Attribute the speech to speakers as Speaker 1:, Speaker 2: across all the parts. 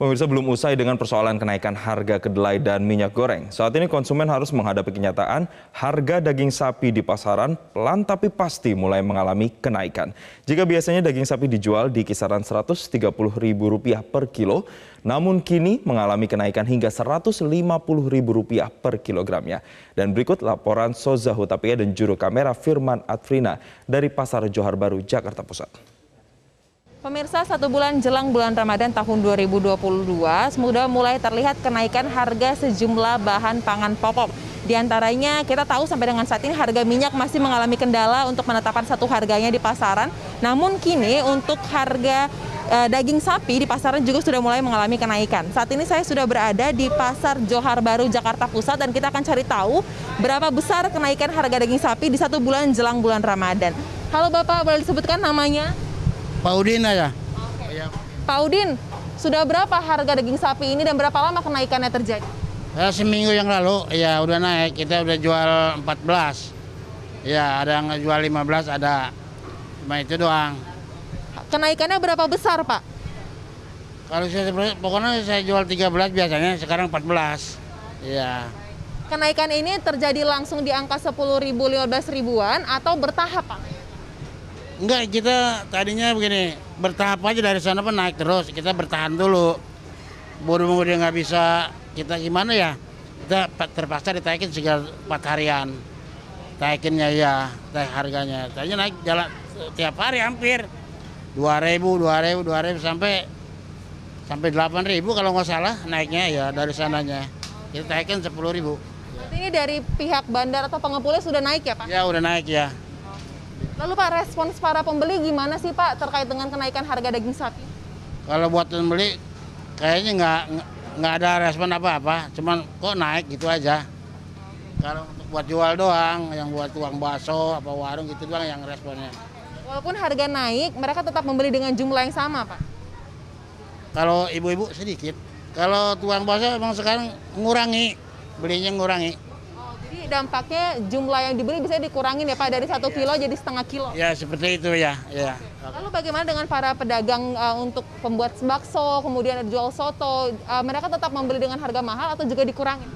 Speaker 1: Pemirsa belum usai dengan persoalan kenaikan harga kedelai dan minyak goreng. Saat ini konsumen harus menghadapi kenyataan harga daging sapi di pasaran pelan tapi pasti mulai mengalami kenaikan. Jika biasanya daging sapi dijual di kisaran Rp130.000 per kilo, namun kini mengalami kenaikan hingga Rp150.000 per kilogramnya. Dan berikut laporan Soza Hutapia dan juru kamera Firman Atfrina dari Pasar Johar Baru, Jakarta Pusat.
Speaker 2: Pemirsa, satu bulan jelang bulan Ramadan tahun 2022, semudah mulai terlihat kenaikan harga sejumlah bahan pangan pokok. Di antaranya, kita tahu sampai dengan saat ini harga minyak masih mengalami kendala untuk menetapkan satu harganya di pasaran. Namun kini untuk harga e, daging sapi di pasaran juga sudah mulai mengalami kenaikan. Saat ini saya sudah berada di Pasar Johar Baru, Jakarta Pusat, dan kita akan cari tahu berapa besar kenaikan harga daging sapi di satu bulan jelang bulan Ramadan. Halo Bapak, boleh disebutkan namanya?
Speaker 3: Pak Udin aja. Oke.
Speaker 2: Iya. Okay. Pak Udin, sudah berapa harga daging sapi ini dan berapa lama kenaikannya terjadi?
Speaker 3: Ya, seminggu yang lalu ya udah naik, kita udah jual 14. Ya, ada yang jual 15, ada cuma itu doang.
Speaker 2: Kenaikannya berapa besar, Pak?
Speaker 3: Kalau saya pokoknya saya jual 13 biasanya, sekarang 14. Ya.
Speaker 2: Kenaikan ini terjadi langsung di angka 10.000 ribu, 15 ribuan atau bertahap, Pak?
Speaker 3: Enggak, kita tadinya begini, bertahap aja dari sana pun naik terus, kita bertahan dulu. Buru-buru dia nggak bisa, kita gimana ya? Kita terpaksa ditaikin sekitar empat harian. Taikinnya ya, taik harganya. Tadinya naik jalan tiap hari hampir. ribu ribu 2000, ribu sampai sampai ribu kalau nggak salah naiknya ya dari sananya. Kita taikin 10.000. Berarti
Speaker 2: ini dari pihak bandar atau pengepulnya sudah naik ya, Pak? Ya,
Speaker 3: udah naik ya.
Speaker 2: Lalu Pak, respons para pembeli gimana sih Pak terkait dengan kenaikan harga daging sapi?
Speaker 3: Kalau buat pembeli, kayaknya nggak nggak ada respon apa-apa, cuman kok naik gitu aja. Kalau untuk buat jual doang, yang buat uang bakso apa warung gitu doang yang responnya.
Speaker 2: Walaupun harga naik, mereka tetap membeli dengan jumlah yang sama, Pak.
Speaker 3: Kalau ibu-ibu sedikit, kalau tuang bakso emang sekarang ngurangi, belinya ngurangi
Speaker 2: dampaknya jumlah yang dibeli bisa dikurangin ya Pak dari satu iya. kilo jadi setengah kilo.
Speaker 3: Ya seperti itu ya. ya. Okay.
Speaker 2: Lalu bagaimana dengan para pedagang uh, untuk pembuat bakso, kemudian jual soto, uh, mereka tetap membeli dengan harga mahal atau juga dikurangin?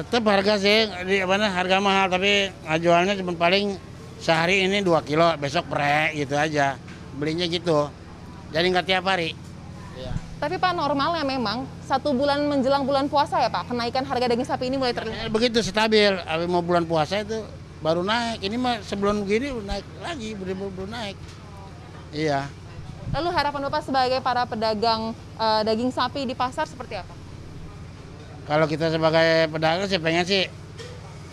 Speaker 3: Tetap harga sih, di, mana harga mahal tapi jualnya cuma paling sehari ini dua kilo, besok pre gitu aja. Belinya gitu. Jadi nggak tiap hari.
Speaker 2: Tapi Pak normalnya memang satu bulan menjelang bulan puasa ya Pak, kenaikan harga daging sapi ini mulai terlihat. Ya,
Speaker 3: begitu stabil, habis mau bulan puasa itu baru naik. Ini mah sebelum begini naik lagi, baru naik. Iya.
Speaker 2: Lalu harapan Bapak sebagai para pedagang e, daging sapi di pasar seperti apa?
Speaker 3: Kalau kita sebagai pedagang sih pengen sih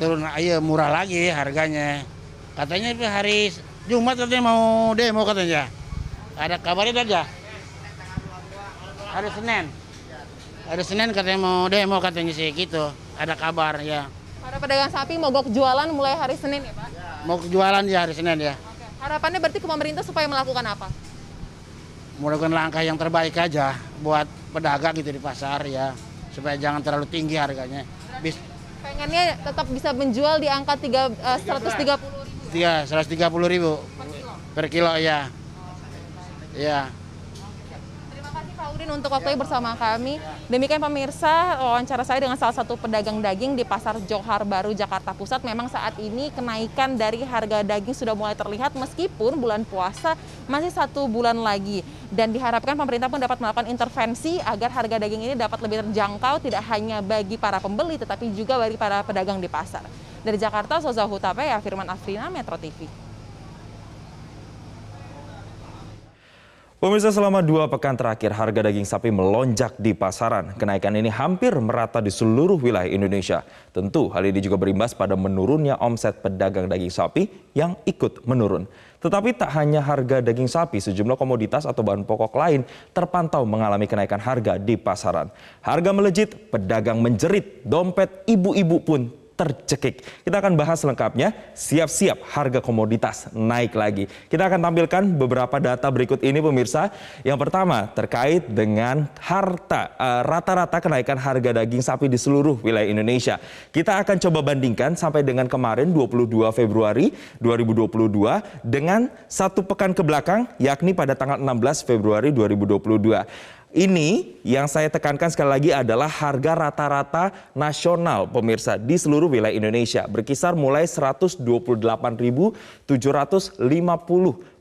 Speaker 3: turun ayo iya, murah lagi harganya. Katanya hari Jumat katanya mau demo katanya. Ada kabarnya saja. Hari Senin. Hari Senin katanya mau demo katanya sih gitu. Ada kabar ya.
Speaker 2: Para pedagang sapi mogok jualan mulai hari Senin ya Pak?
Speaker 3: Mogok jualan ya hari Senin ya. Oke.
Speaker 2: Harapannya berarti ke pemerintah supaya melakukan apa?
Speaker 3: Melakukan langkah yang terbaik aja buat pedagang gitu di pasar ya. Supaya jangan terlalu tinggi harganya. Bis
Speaker 2: pengennya tetap bisa menjual di angka 3, uh, 130 ribu.
Speaker 3: Ya? Iya, 130 ribu. Per kilo, per kilo ya. Oh, ya.
Speaker 2: Arifin untuk ini bersama kami. Demikian pemirsa wawancara saya dengan salah satu pedagang daging di Pasar Johar Baru Jakarta Pusat. Memang saat ini kenaikan dari harga daging sudah mulai terlihat meskipun bulan puasa masih satu bulan lagi. Dan diharapkan pemerintah pun dapat melakukan intervensi agar harga daging ini dapat lebih terjangkau tidak hanya bagi para pembeli tetapi juga bagi para pedagang di pasar. Dari Jakarta, Soza Hutape, ya Firman Afrina, Metro TV.
Speaker 1: Pemirsa selama dua pekan terakhir harga daging sapi melonjak di pasaran. Kenaikan ini hampir merata di seluruh wilayah Indonesia. Tentu hal ini juga berimbas pada menurunnya omset pedagang daging sapi yang ikut menurun. Tetapi tak hanya harga daging sapi, sejumlah komoditas atau bahan pokok lain terpantau mengalami kenaikan harga di pasaran. Harga melejit, pedagang menjerit, dompet ibu-ibu pun tercekik. Kita akan bahas lengkapnya, siap-siap harga komoditas naik lagi. Kita akan tampilkan beberapa data berikut ini pemirsa. Yang pertama terkait dengan harta eh, rata-rata uh, kenaikan harga daging sapi di seluruh wilayah Indonesia. Kita akan coba bandingkan sampai dengan kemarin 22 Februari 2022 dengan satu pekan ke belakang yakni pada tanggal 16 Februari 2022. Ini yang saya tekankan sekali lagi adalah harga rata-rata nasional pemirsa di seluruh wilayah Indonesia berkisar mulai 128.750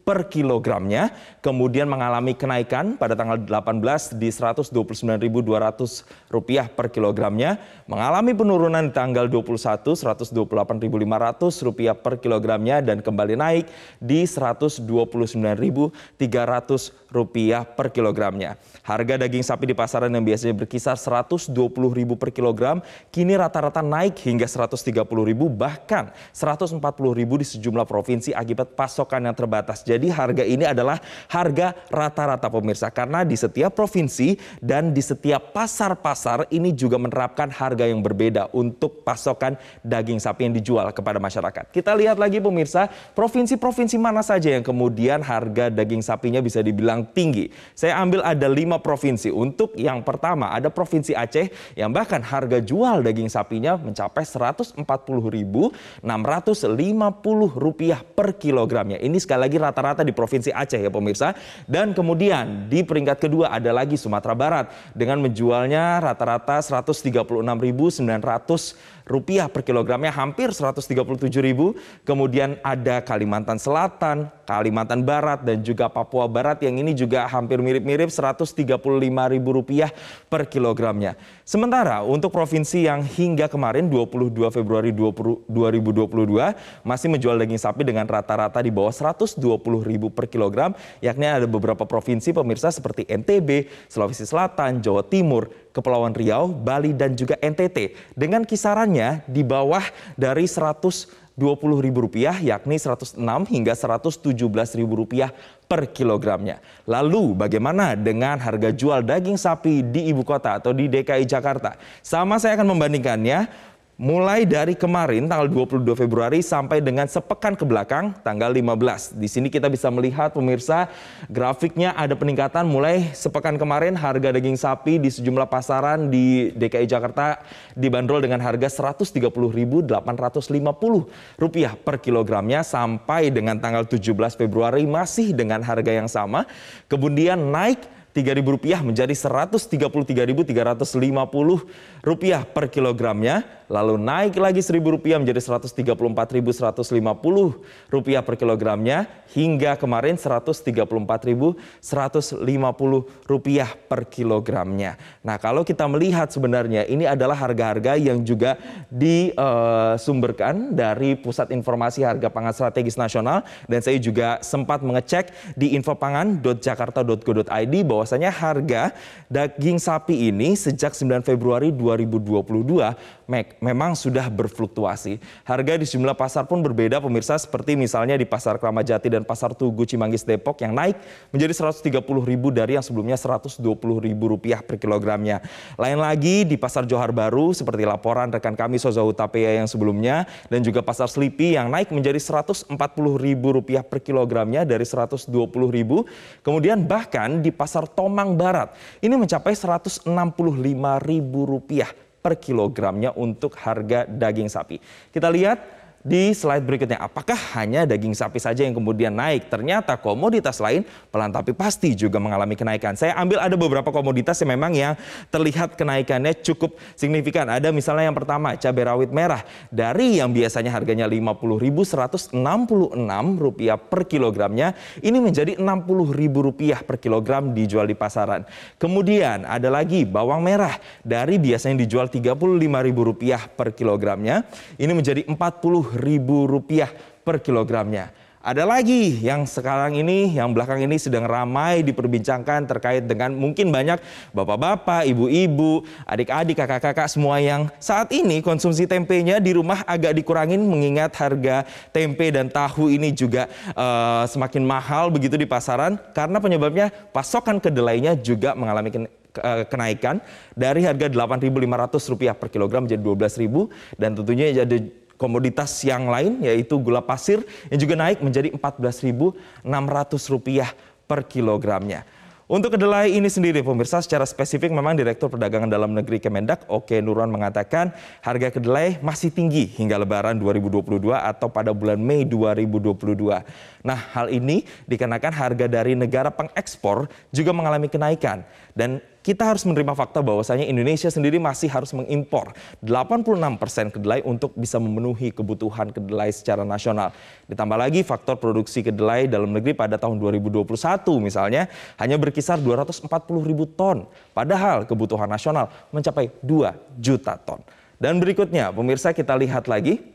Speaker 1: per kilogramnya, kemudian mengalami kenaikan pada tanggal 18 di 129.200 rupiah per kilogramnya, mengalami penurunan di tanggal 21 128.500 rupiah per kilogramnya dan kembali naik di Rp129.300 rupiah per kilogramnya. Harga daging sapi di pasaran yang biasanya berkisar 120.000 per kilogram, kini rata-rata naik hingga 130.000 bahkan 140.000 di sejumlah provinsi akibat pasokan yang terbatas. Jadi harga ini adalah harga rata-rata pemirsa karena di setiap provinsi dan di setiap pasar-pasar ini juga menerapkan harga yang berbeda untuk pasokan daging sapi yang dijual kepada masyarakat. Kita lihat lagi pemirsa, provinsi-provinsi mana saja yang kemudian harga daging sapinya bisa dibilang tinggi. Saya ambil ada lima provinsi. Untuk yang pertama ada provinsi Aceh yang bahkan harga jual daging sapinya mencapai Rp140.650 per kilogramnya. Ini sekali lagi rata-rata di provinsi Aceh ya pemirsa. Dan kemudian di peringkat kedua ada lagi Sumatera Barat dengan menjualnya rata-rata 136.900 rupiah per kilogramnya hampir 137 ribu. Kemudian ada Kalimantan Selatan, Kalimantan Barat dan juga Papua Barat yang ini juga hampir mirip-mirip 135 ribu rupiah per kilogramnya. Sementara untuk provinsi yang hingga kemarin 22 Februari 20, 2022 masih menjual daging sapi dengan rata-rata di bawah 120 ribu per kilogram yakni ada beberapa provinsi pemirsa seperti NTB, Sulawesi Selatan, Jawa Timur, Kepulauan Riau, Bali dan juga NTT dengan kisaran harganya di bawah dari 100 Rp20.000 yakni seratus 106 hingga ribu rupiah per kilogramnya. Lalu bagaimana dengan harga jual daging sapi di ibu kota atau di DKI Jakarta? Sama saya akan membandingkannya mulai dari kemarin tanggal 22 Februari sampai dengan sepekan ke belakang tanggal 15. Di sini kita bisa melihat pemirsa grafiknya ada peningkatan mulai sepekan kemarin harga daging sapi di sejumlah pasaran di DKI Jakarta dibanderol dengan harga Rp130.850 per kilogramnya sampai dengan tanggal 17 Februari masih dengan harga yang sama. Kemudian naik Rp3.000 menjadi Rp133.350 per kilogramnya, lalu naik lagi Rp1.000 menjadi Rp134.150 per kilogramnya, hingga kemarin Rp134.150 per kilogramnya. Nah kalau kita melihat sebenarnya ini adalah harga-harga yang juga disumberkan dari Pusat Informasi Harga Pangan Strategis Nasional dan saya juga sempat mengecek di infopangan.jakarta.go.id bahwa bahwasanya harga daging sapi ini sejak 9 Februari 2022 Mac, memang sudah berfluktuasi. Harga di sejumlah pasar pun berbeda pemirsa seperti misalnya di Pasar Kramajati dan Pasar Tugu Cimanggis Depok yang naik menjadi Rp130.000 dari yang sebelumnya rp rupiah per kilogramnya. Lain lagi di Pasar Johar Baru seperti laporan rekan kami Soza Utapea yang sebelumnya dan juga Pasar Slipi yang naik menjadi rp rupiah per kilogramnya dari Rp120.000. Kemudian bahkan di Pasar Tomang Barat. Ini mencapai Rp165.000 per kilogramnya untuk harga daging sapi. Kita lihat di slide berikutnya, apakah hanya daging sapi saja yang kemudian naik? Ternyata komoditas lain pelan tapi pasti juga mengalami kenaikan. Saya ambil ada beberapa komoditas yang memang yang terlihat kenaikannya cukup signifikan. Ada misalnya yang pertama, cabai rawit merah. Dari yang biasanya harganya Rp50.166 per kilogramnya, ini menjadi Rp60.000 per kilogram dijual di pasaran. Kemudian ada lagi bawang merah. Dari biasanya dijual Rp35.000 per kilogramnya, ini menjadi Rp40.000 Rp50.000 per kilogramnya. Ada lagi yang sekarang ini, yang belakang ini sedang ramai diperbincangkan terkait dengan mungkin banyak bapak-bapak, ibu-ibu, adik-adik, kakak-kakak semua yang saat ini konsumsi tempenya di rumah agak dikurangin mengingat harga tempe dan tahu ini juga uh, semakin mahal begitu di pasaran karena penyebabnya pasokan kedelainya juga mengalami eh, kenaikan dari harga Rp8.500 per kilogram menjadi Rp12.000 dan tentunya jadi komoditas yang lain yaitu gula pasir yang juga naik menjadi Rp14.600 per kilogramnya. Untuk kedelai ini sendiri pemirsa secara spesifik memang Direktur Perdagangan Dalam Negeri Kemendak Oke Nurwan mengatakan harga kedelai masih tinggi hingga lebaran 2022 atau pada bulan Mei 2022. Nah hal ini dikarenakan harga dari negara pengekspor juga mengalami kenaikan dan kita harus menerima fakta bahwasanya Indonesia sendiri masih harus mengimpor 86% kedelai untuk bisa memenuhi kebutuhan kedelai secara nasional. Ditambah lagi faktor produksi kedelai dalam negeri pada tahun 2021 misalnya hanya berkisar 240 ribu ton. Padahal kebutuhan nasional mencapai 2 juta ton. Dan berikutnya pemirsa kita lihat lagi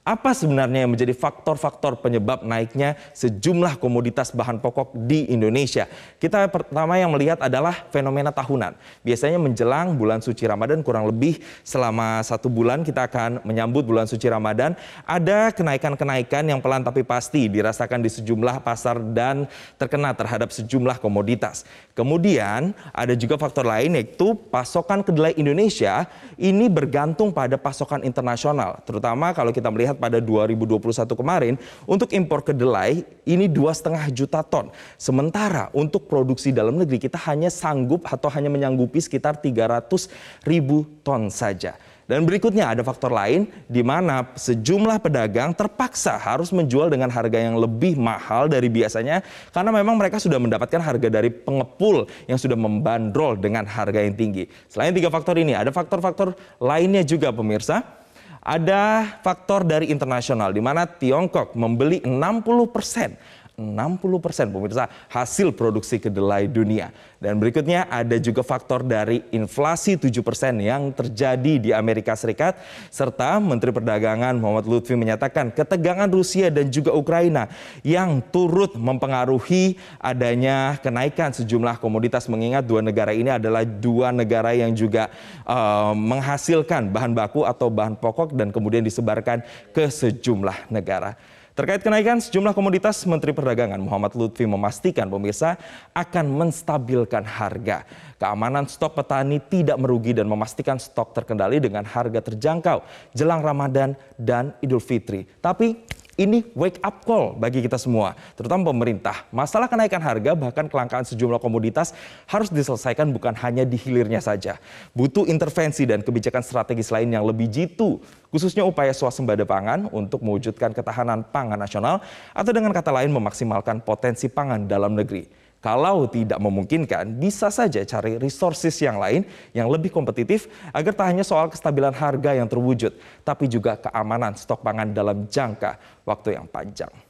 Speaker 1: apa sebenarnya yang menjadi faktor-faktor penyebab naiknya sejumlah komoditas bahan pokok di Indonesia? Kita pertama yang melihat adalah fenomena tahunan. Biasanya menjelang bulan suci Ramadan kurang lebih selama satu bulan kita akan menyambut bulan suci Ramadan. Ada kenaikan-kenaikan yang pelan tapi pasti dirasakan di sejumlah pasar dan terkena terhadap sejumlah komoditas. Kemudian ada juga faktor lain yaitu pasokan kedelai Indonesia ini bergantung pada pasokan internasional. Terutama kalau kita melihat lihat pada 2021 kemarin untuk impor kedelai ini dua setengah juta ton. Sementara untuk produksi dalam negeri kita hanya sanggup atau hanya menyanggupi sekitar 300 ribu ton saja. Dan berikutnya ada faktor lain di mana sejumlah pedagang terpaksa harus menjual dengan harga yang lebih mahal dari biasanya karena memang mereka sudah mendapatkan harga dari pengepul yang sudah membandrol dengan harga yang tinggi. Selain tiga faktor ini, ada faktor-faktor lainnya juga pemirsa ada faktor dari internasional di mana Tiongkok membeli 60 persen 60% pemirsa hasil produksi kedelai dunia. Dan berikutnya ada juga faktor dari inflasi 7% yang terjadi di Amerika Serikat serta Menteri Perdagangan Muhammad Lutfi menyatakan ketegangan Rusia dan juga Ukraina yang turut mempengaruhi adanya kenaikan sejumlah komoditas mengingat dua negara ini adalah dua negara yang juga uh, menghasilkan bahan baku atau bahan pokok dan kemudian disebarkan ke sejumlah negara. Terkait kenaikan sejumlah komoditas, Menteri Perdagangan Muhammad Lutfi memastikan pemirsa akan menstabilkan harga. Keamanan stok petani tidak merugi dan memastikan stok terkendali dengan harga terjangkau jelang Ramadan dan Idul Fitri. Tapi ini wake up call bagi kita semua, terutama pemerintah. Masalah kenaikan harga bahkan kelangkaan sejumlah komoditas harus diselesaikan bukan hanya di hilirnya saja. Butuh intervensi dan kebijakan strategis lain yang lebih jitu, khususnya upaya swasembada pangan untuk mewujudkan ketahanan pangan nasional atau dengan kata lain memaksimalkan potensi pangan dalam negeri. Kalau tidak memungkinkan, bisa saja cari resources yang lain yang lebih kompetitif agar tak hanya soal kestabilan harga yang terwujud, tapi juga keamanan stok pangan dalam jangka waktu yang panjang.